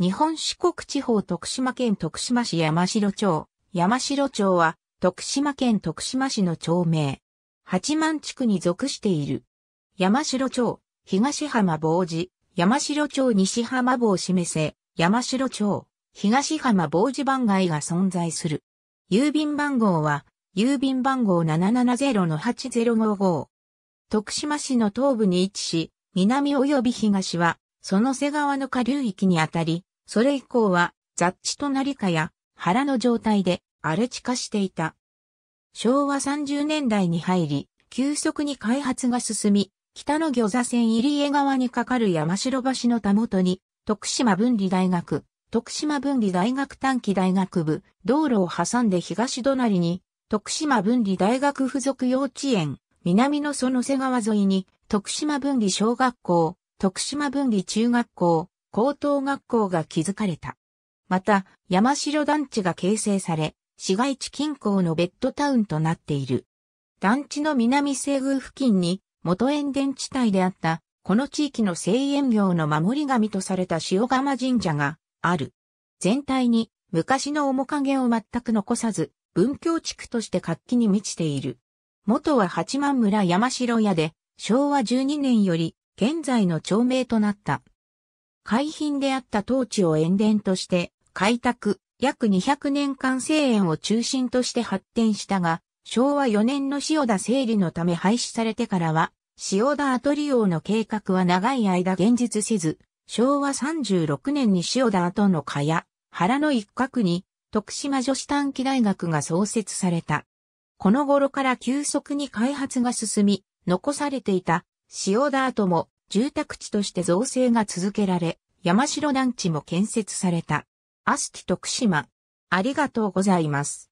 日本四国地方徳島県徳島市山城町。山城町は徳島県徳島市の町名。八幡地区に属している。山城町、東浜坊寺、山城町西浜坊示せ、山城町、東浜坊寺番街が存在する。郵便番号は、郵便番号770-8055。徳島市の東部に位置し、南及び東は、その瀬川の下流域にあたり、それ以降は、雑地と成かや腹の状態で荒れ地化していた。昭和30年代に入り、急速に開発が進み、北の魚座線入江川に架かる山城橋のたもとに、徳島文理大学、徳島文理大学短期大学部、道路を挟んで東隣に、徳島文理大学附属幼稚園、南の園瀬川沿いに、徳島文理小学校、徳島文理中学校、高等学校が築かれた。また、山城団地が形成され、市街地近郊のベッドタウンとなっている。団地の南西宮付近に元塩田地帯であったこの地域の製塩業の守り神とされた塩釜神社がある。全体に昔の面影を全く残さず、文教地区として活気に満ちている。元は八幡村山城屋で、昭和12年より現在の町名となった海浜であった当地を塩田として開拓、約200年間生園を中心として発展したが、昭和4年の塩田整理のため廃止されてからは、塩田跡利用の計画は長い間現実せず、昭和36年に塩田跡の蚊や原の一角に徳島女子短期大学が創設された。この頃から急速に開発が進み、残されていた塩田跡も住宅地として造成が続けられ、山城団地も建設された。アスティ徳島。ありがとうございます。